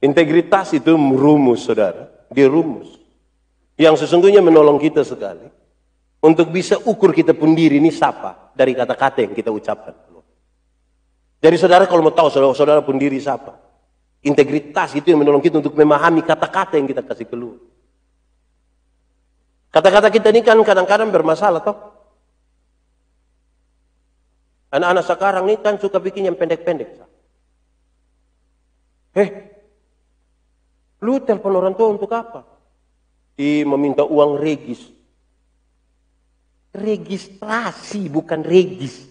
Integritas itu merumus saudara, rumus yang sesungguhnya menolong kita sekali untuk bisa ukur kita pun diri ini siapa dari kata-kata yang kita ucapkan. Jadi saudara kalau mau tahu saudara, saudara pun diri siapa, Integritas itu yang menolong kita untuk memahami kata-kata yang kita kasih keluar. Kata-kata kita ini kan kadang-kadang bermasalah toh. Anak-anak sekarang ini kan suka bikin yang pendek-pendek. Heh, lu telepon orang tua untuk apa? Di meminta uang regis. Registrasi bukan regis.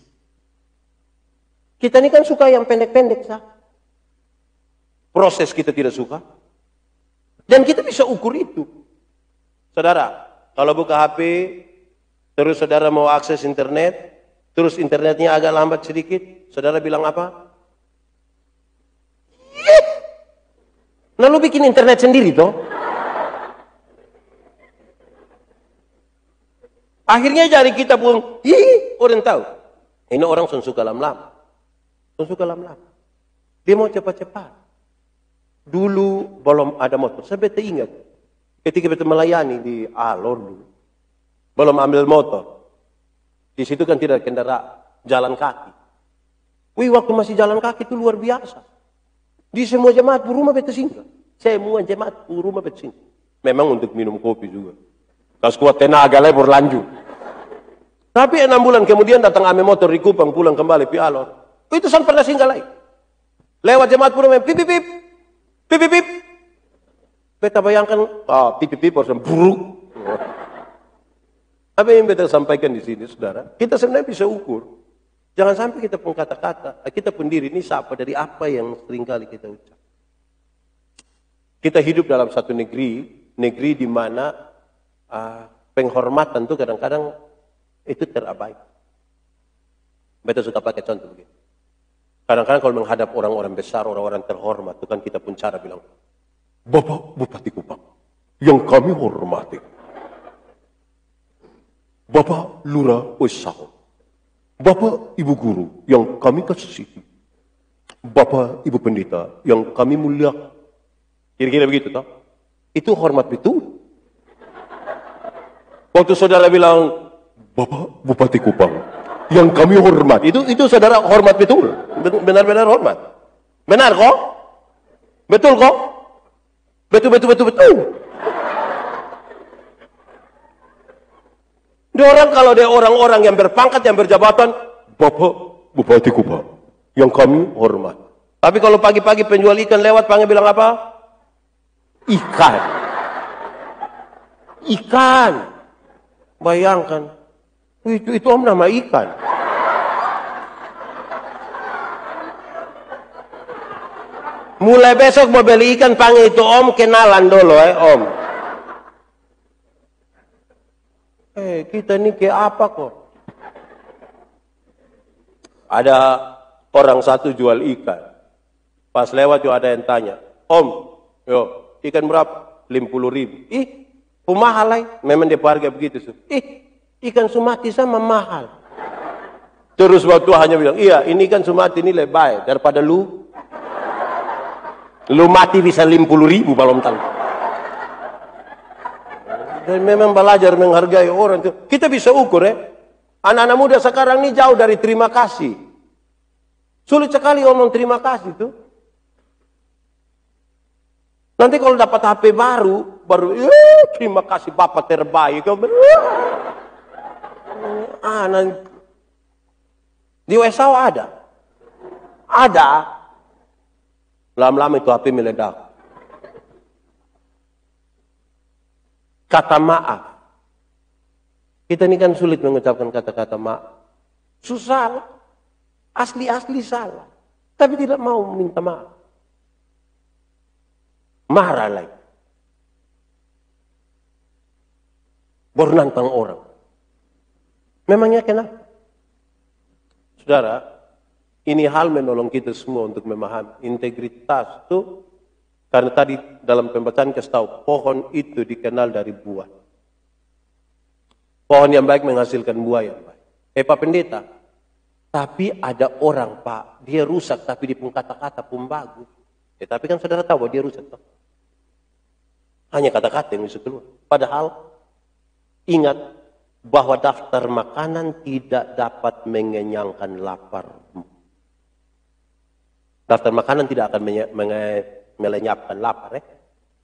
Kita ini kan suka yang pendek-pendek, sah proses kita tidak suka. Dan kita bisa ukur itu. Saudara, kalau buka HP, terus saudara mau akses internet, terus internetnya agak lambat sedikit, saudara bilang apa? Yeh. Nah lu bikin internet sendiri toh. Akhirnya jari kita pun, ih, orang tahu. Ini orang sun suka lam-lam. Sun suka lam-lam. Dia mau cepat-cepat. Dulu belum ada motor. Saya bete ingat. Ketika bete melayani di alor dulu. Belum ambil motor. Di situ kan tidak kendaraan. Jalan kaki. Wih waktu masih jalan kaki itu luar biasa. Di semua jemaat rumah bete singgah. Semua jemaat rumah bete singgah. Memang untuk minum kopi juga. Kas kuat tenaga lebur lanjut. Tapi enam bulan kemudian datang ame motor di Kupang pulang kembali pi alor. Itu san pernah singgah lagi. Lewat jemaat pun pip pip pip Pip, pip, pip. Beta bayangkan, ah, pip, pip, pip, orang buruk. Apa yang beta sampaikan di sini, saudara? Kita sebenarnya bisa ukur. Jangan sampai kita pun kata-kata, kita pun diri ini siapa dari apa yang seringkali kita ucap. Kita hidup dalam satu negeri, negeri di mana uh, penghormatan itu kadang-kadang itu terabaikan. Beta suka pakai contoh begini. Kadang-kadang kalau menghadap orang-orang besar, orang-orang terhormat, itu kan kita pun cara bilang, Bapak Bupati Kupang, yang kami hormati. Bapak Lurah Usau, Bapak Ibu Guru, yang kami kasihi. Bapak Ibu Pendeta, yang kami mulia. Kira-kira begitu, tak? Itu hormat betul. Waktu saudara bilang, Bapak Bupati Kupang, yang kami hormat. Itu itu saudara hormat betul. Benar-benar hormat. Benar kok? Betul kok? Betul betul betul betul. Dia orang kalau dia orang-orang yang berpangkat yang berjabatan, Bapak Bupati Kuba yang kami hormat. Tapi kalau pagi-pagi penjual ikan lewat panggil bilang apa? Ikan. Ikan. Bayangkan itu itu om nama ikan. Mulai besok mau beli ikan panggil itu om kenalan dulu eh om. Eh kita ini kayak apa kok? Ada orang satu jual ikan. Pas lewat juga ada yang tanya, om, yo ikan berapa? 50 ribu. Ih, pemahal Memang dia harga begitu. sih. Ih, Ikan sumati sama mahal. Terus waktu hanya bilang, iya ini kan sumati ini lebih baik daripada lu. Lu mati bisa 50 ribu belum tahu. Dan memang belajar menghargai orang itu. Kita bisa ukur ya. Anak-anak muda sekarang ini jauh dari terima kasih. Sulit sekali omong terima kasih itu. Nanti kalau dapat HP baru, baru, terima kasih Bapak terbaik mana? Di Wesau ada. Ada. Lama-lama itu api meledak. Kata maaf. Kita ini kan sulit mengucapkan kata-kata maaf. Susah Asli-asli salah. Tapi tidak mau minta maaf. Marah lagi. nantang orang. Memangnya kenapa? Saudara, ini hal menolong kita semua untuk memahami integritas itu karena tadi dalam pembacaan kita tahu pohon itu dikenal dari buah. Pohon yang baik menghasilkan buah yang baik. Eh Pak Pendeta, tapi ada orang Pak, dia rusak tapi di kata-kata pun bagus. Eh tapi kan saudara tahu dia rusak. Pak. Hanya kata-kata yang bisa keluar. Padahal ingat bahwa daftar makanan tidak dapat mengenyangkan lapar. Daftar makanan tidak akan melenyapkan lapar. Eh?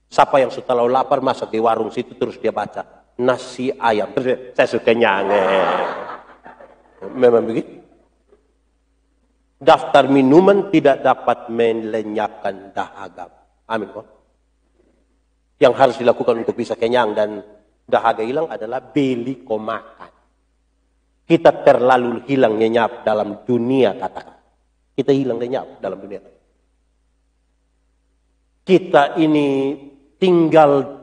Siapa yang setelah lapar masuk di warung situ terus dia baca nasi ayam. Terus saya suka kenyang. Memang begitu. Daftar minuman tidak dapat melenyapkan dahaga. Amin. Yang harus dilakukan untuk bisa kenyang dan dahaga hilang adalah beli komakan Kita terlalu hilang nyenyap dalam dunia katakan Kita hilang nyenyap dalam dunia Kita ini tinggal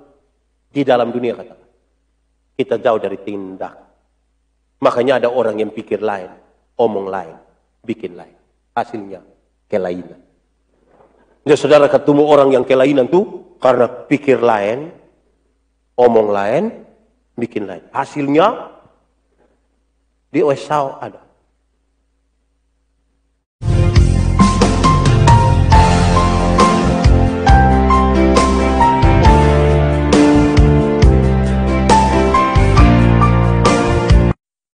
di dalam dunia kata. Kita jauh dari tindak. Makanya ada orang yang pikir lain, omong lain, bikin lain. Hasilnya kelainan. jadi ya, saudara ketemu orang yang kelainan tuh karena pikir lain, omong lain, bikin lain. Hasilnya di Wesau ada.